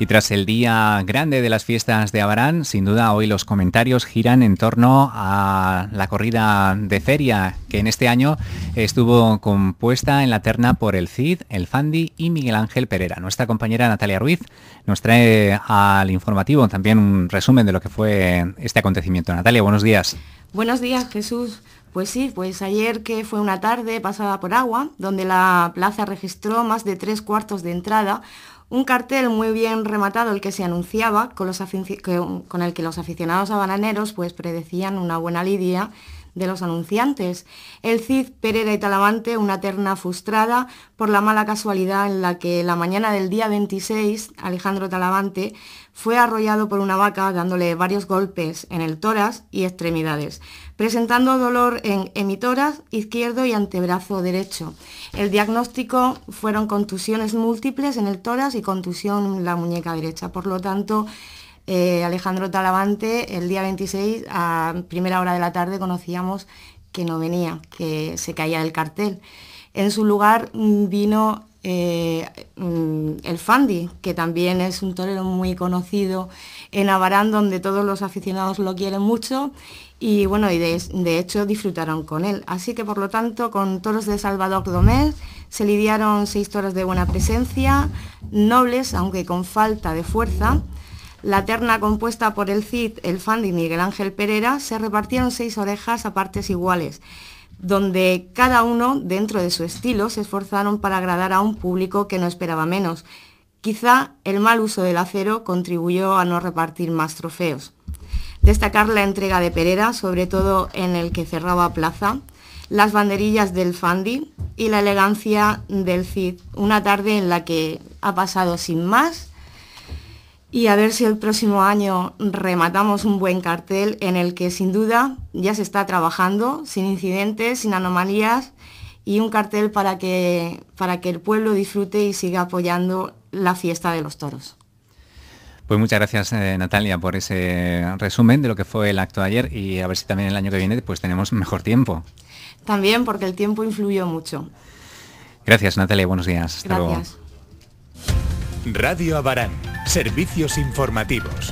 Y tras el día grande de las fiestas de Abarán, sin duda hoy los comentarios giran en torno a la corrida de feria, que en este año estuvo compuesta en la terna por el CID, el Fandi y Miguel Ángel Pereira. Nuestra compañera Natalia Ruiz nos trae al informativo también un resumen de lo que fue este acontecimiento. Natalia, buenos días. Buenos días, Jesús. Pues sí, pues ayer que fue una tarde pasada por agua, donde la plaza registró más de tres cuartos de entrada, un cartel muy bien rematado el que se anunciaba, con, el que los aficionados a bananeros pues predecían una buena lidia de los anunciantes. El Cid, Pereira y Talavante, una terna frustrada por la mala casualidad en la que la mañana del día 26, Alejandro Talavante fue arrollado por una vaca dándole varios golpes en el toras y extremidades, presentando dolor en emitoras izquierdo y antebrazo derecho. El diagnóstico fueron contusiones múltiples en el toras y contusión en la muñeca derecha. Por lo tanto, eh, Alejandro Talavante, el día 26, a primera hora de la tarde, conocíamos que no venía, que se caía del cartel. En su lugar mm, vino eh, mm, el Fandi, que también es un torero muy conocido en Abarán, donde todos los aficionados lo quieren mucho y bueno, y de, de, hecho disfrutaron con él. Así que por lo tanto, con toros de Salvador Domés se lidiaron seis toros de buena presencia, nobles, aunque con falta de fuerza. La terna compuesta por el CID, el Fandi y Miguel Ángel Pereira se repartieron seis orejas a partes iguales, donde cada uno, dentro de su estilo, se esforzaron para agradar a un público que no esperaba menos. Quizá el mal uso del acero contribuyó a no repartir más trofeos. Destacar la entrega de Pereira, sobre todo en el que cerraba plaza, las banderillas del Fandi y la elegancia del Cid, una tarde en la que ha pasado sin más y a ver si el próximo año rematamos un buen cartel en el que sin duda ya se está trabajando, sin incidentes, sin anomalías y un cartel para que, para que el pueblo disfrute y siga apoyando la fiesta de los toros. Pues muchas gracias eh, Natalia por ese resumen de lo que fue el acto de ayer y a ver si también el año que viene pues tenemos mejor tiempo. También porque el tiempo influyó mucho. Gracias Natalia, buenos días. gracias. Radio Abarán Servicios informativos.